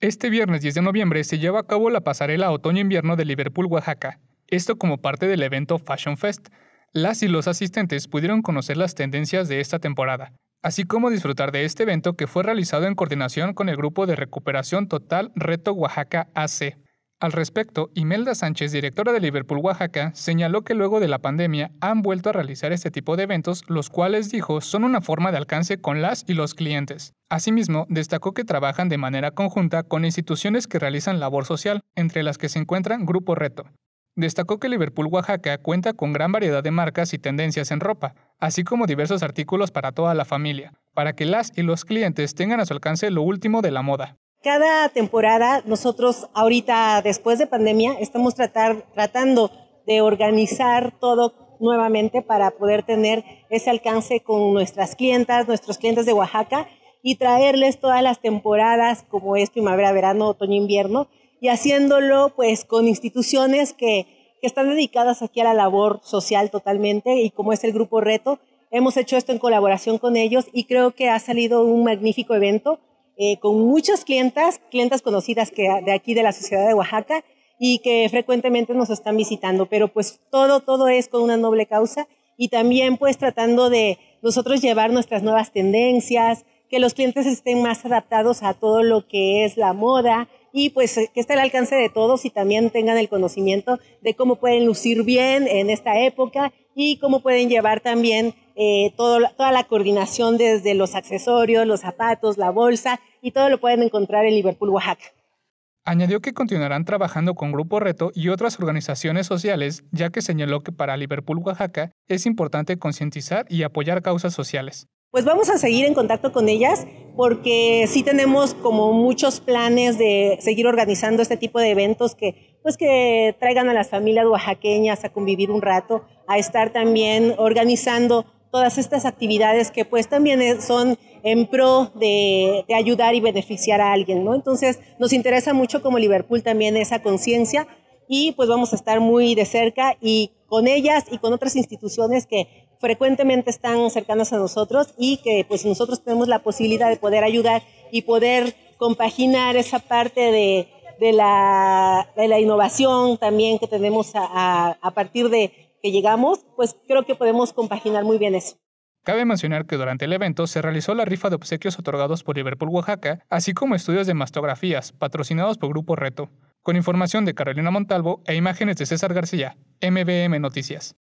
Este viernes 10 de noviembre se lleva a cabo la pasarela otoño-invierno de Liverpool, Oaxaca, esto como parte del evento Fashion Fest. Las y los asistentes pudieron conocer las tendencias de esta temporada, así como disfrutar de este evento que fue realizado en coordinación con el Grupo de Recuperación Total Reto Oaxaca AC. Al respecto, Imelda Sánchez, directora de Liverpool Oaxaca, señaló que luego de la pandemia han vuelto a realizar este tipo de eventos, los cuales dijo son una forma de alcance con las y los clientes. Asimismo, destacó que trabajan de manera conjunta con instituciones que realizan labor social, entre las que se encuentran Grupo Reto. Destacó que Liverpool Oaxaca cuenta con gran variedad de marcas y tendencias en ropa, así como diversos artículos para toda la familia, para que las y los clientes tengan a su alcance lo último de la moda. Cada temporada, nosotros ahorita, después de pandemia, estamos tratando de organizar todo nuevamente para poder tener ese alcance con nuestras clientas, nuestros clientes de Oaxaca y traerles todas las temporadas como es primavera, verano, otoño, invierno y haciéndolo pues con instituciones que, que están dedicadas aquí a la labor social totalmente y como es el Grupo Reto, hemos hecho esto en colaboración con ellos y creo que ha salido un magnífico evento eh, con muchas clientas, clientas conocidas que, de aquí de la Sociedad de Oaxaca y que frecuentemente nos están visitando, pero pues todo, todo es con una noble causa y también pues tratando de nosotros llevar nuestras nuevas tendencias, que los clientes estén más adaptados a todo lo que es la moda y pues eh, que esté al alcance de todos y también tengan el conocimiento de cómo pueden lucir bien en esta época y cómo pueden llevar también eh, toda la coordinación desde los accesorios, los zapatos, la bolsa y todo lo pueden encontrar en Liverpool, Oaxaca. Añadió que continuarán trabajando con Grupo Reto y otras organizaciones sociales, ya que señaló que para Liverpool, Oaxaca, es importante concientizar y apoyar causas sociales. Pues vamos a seguir en contacto con ellas porque sí tenemos como muchos planes de seguir organizando este tipo de eventos que pues que traigan a las familias oaxaqueñas a convivir un rato, a estar también organizando todas estas actividades que pues también eh, son en pro de, ayudar y beneficiar a alguien, ¿no? Entonces nos interesa mucho como Liverpool también esa conciencia y pues vamos a estar muy de cerca y con ellas y con otras instituciones que frecuentemente están cercanas a nosotros y que pues nosotros tenemos la posibilidad de poder ayudar y poder compaginar esa parte de, de, la, innovación también que tenemos a partir de que llegamos, pues creo que podemos compaginar muy bien eso. Cabe mencionar que durante el evento se realizó la rifa de obsequios otorgados por Liverpool Oaxaca, así como estudios de mastografías, patrocinados por Grupo Reto, con información de Carolina Montalvo e imágenes de César García, MBM Noticias.